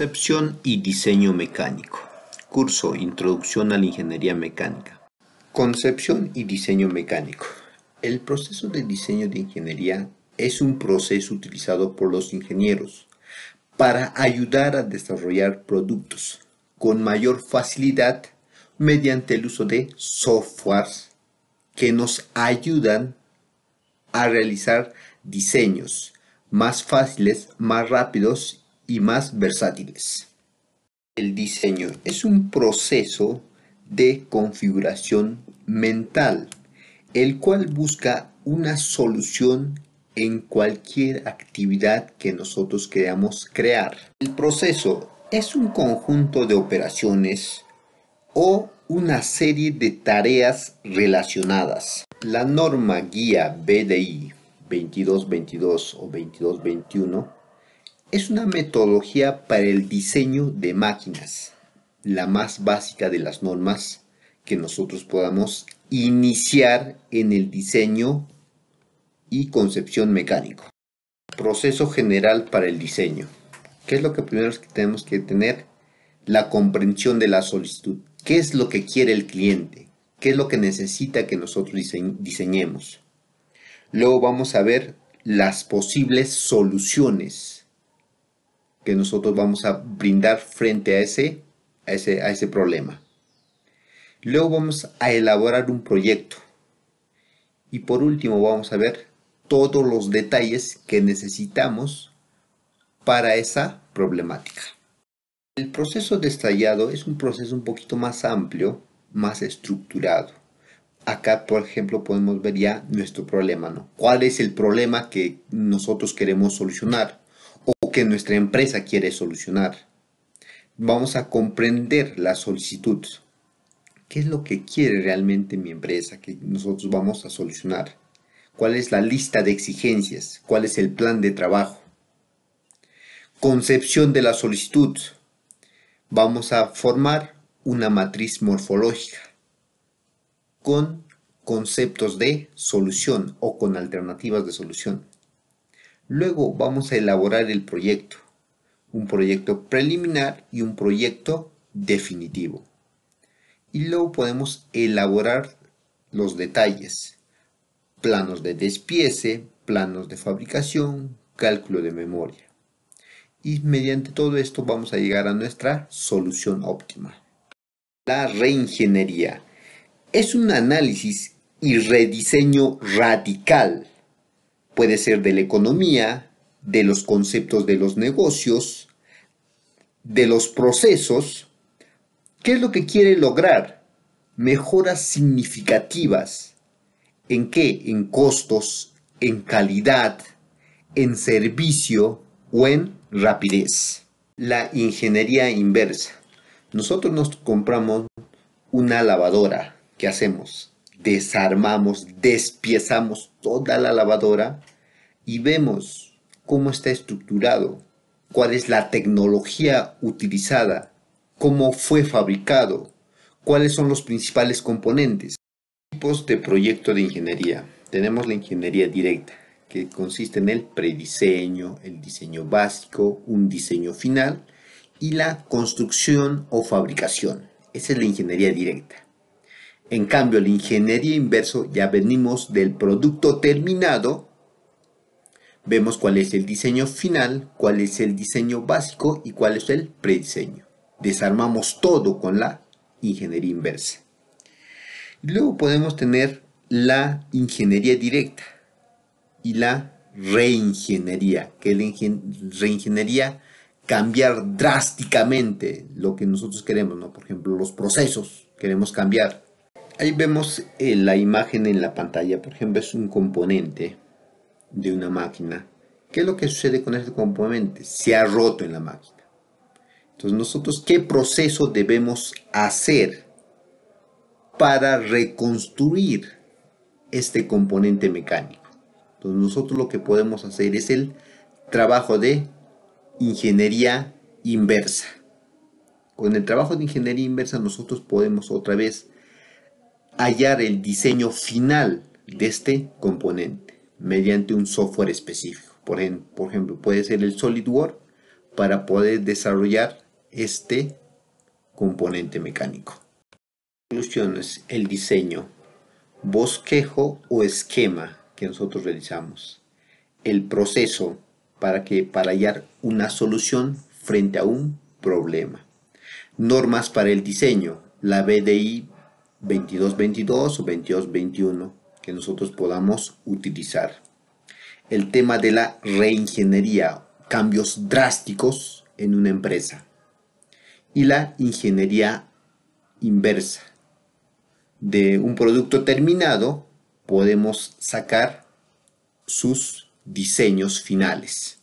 Concepción y Diseño Mecánico. Curso Introducción a la Ingeniería Mecánica. Concepción y Diseño Mecánico. El proceso de diseño de ingeniería es un proceso utilizado por los ingenieros para ayudar a desarrollar productos con mayor facilidad mediante el uso de softwares que nos ayudan a realizar diseños más fáciles, más rápidos y más versátiles. El diseño es un proceso de configuración mental, el cual busca una solución en cualquier actividad que nosotros queramos crear. El proceso es un conjunto de operaciones o una serie de tareas relacionadas. La norma guía BDI 2222 o 2221 es una metodología para el diseño de máquinas, la más básica de las normas que nosotros podamos iniciar en el diseño y concepción mecánico. Proceso general para el diseño. ¿Qué es lo que primero tenemos que tener? La comprensión de la solicitud. ¿Qué es lo que quiere el cliente? ¿Qué es lo que necesita que nosotros diseñemos? Luego vamos a ver las posibles soluciones nosotros vamos a brindar frente a ese, ese, a ese problema. Luego vamos a elaborar un proyecto. Y por último vamos a ver todos los detalles que necesitamos para esa problemática. El proceso estallado es un proceso un poquito más amplio, más estructurado. Acá, por ejemplo, podemos ver ya nuestro problema, ¿no? ¿Cuál es el problema que nosotros queremos solucionar? que nuestra empresa quiere solucionar. Vamos a comprender la solicitud. ¿Qué es lo que quiere realmente mi empresa que nosotros vamos a solucionar? ¿Cuál es la lista de exigencias? ¿Cuál es el plan de trabajo? Concepción de la solicitud. Vamos a formar una matriz morfológica con conceptos de solución o con alternativas de solución. Luego vamos a elaborar el proyecto, un proyecto preliminar y un proyecto definitivo. Y luego podemos elaborar los detalles, planos de despiece, planos de fabricación, cálculo de memoria. Y mediante todo esto vamos a llegar a nuestra solución óptima. La reingeniería es un análisis y rediseño radical Puede ser de la economía, de los conceptos de los negocios, de los procesos. ¿Qué es lo que quiere lograr? Mejoras significativas. ¿En qué? En costos, en calidad, en servicio o en rapidez. La ingeniería inversa. Nosotros nos compramos una lavadora. ¿Qué hacemos? desarmamos, despiezamos toda la lavadora y vemos cómo está estructurado, cuál es la tecnología utilizada, cómo fue fabricado, cuáles son los principales componentes. Tipos de proyecto de ingeniería. Tenemos la ingeniería directa, que consiste en el prediseño, el diseño básico, un diseño final y la construcción o fabricación. Esa es la ingeniería directa. En cambio, la ingeniería inverso ya venimos del producto terminado, vemos cuál es el diseño final, cuál es el diseño básico y cuál es el prediseño. Desarmamos todo con la ingeniería inversa. Luego podemos tener la ingeniería directa y la reingeniería, que la reingeniería cambiar drásticamente lo que nosotros queremos, ¿no? Por ejemplo, los procesos queremos cambiar Ahí vemos eh, la imagen en la pantalla, por ejemplo, es un componente de una máquina. ¿Qué es lo que sucede con este componente? Se ha roto en la máquina. Entonces, nosotros, ¿qué proceso debemos hacer para reconstruir este componente mecánico? Entonces, nosotros lo que podemos hacer es el trabajo de ingeniería inversa. Con el trabajo de ingeniería inversa nosotros podemos otra vez hallar el diseño final de este componente mediante un software específico. Por ejemplo, puede ser el SolidWorks para poder desarrollar este componente mecánico. Soluciones, el diseño, bosquejo o esquema que nosotros realizamos, el proceso para, que, para hallar una solución frente a un problema, normas para el diseño, la BDI 2222 o 2221 que nosotros podamos utilizar. El tema de la reingeniería, cambios drásticos en una empresa. Y la ingeniería inversa. De un producto terminado podemos sacar sus diseños finales.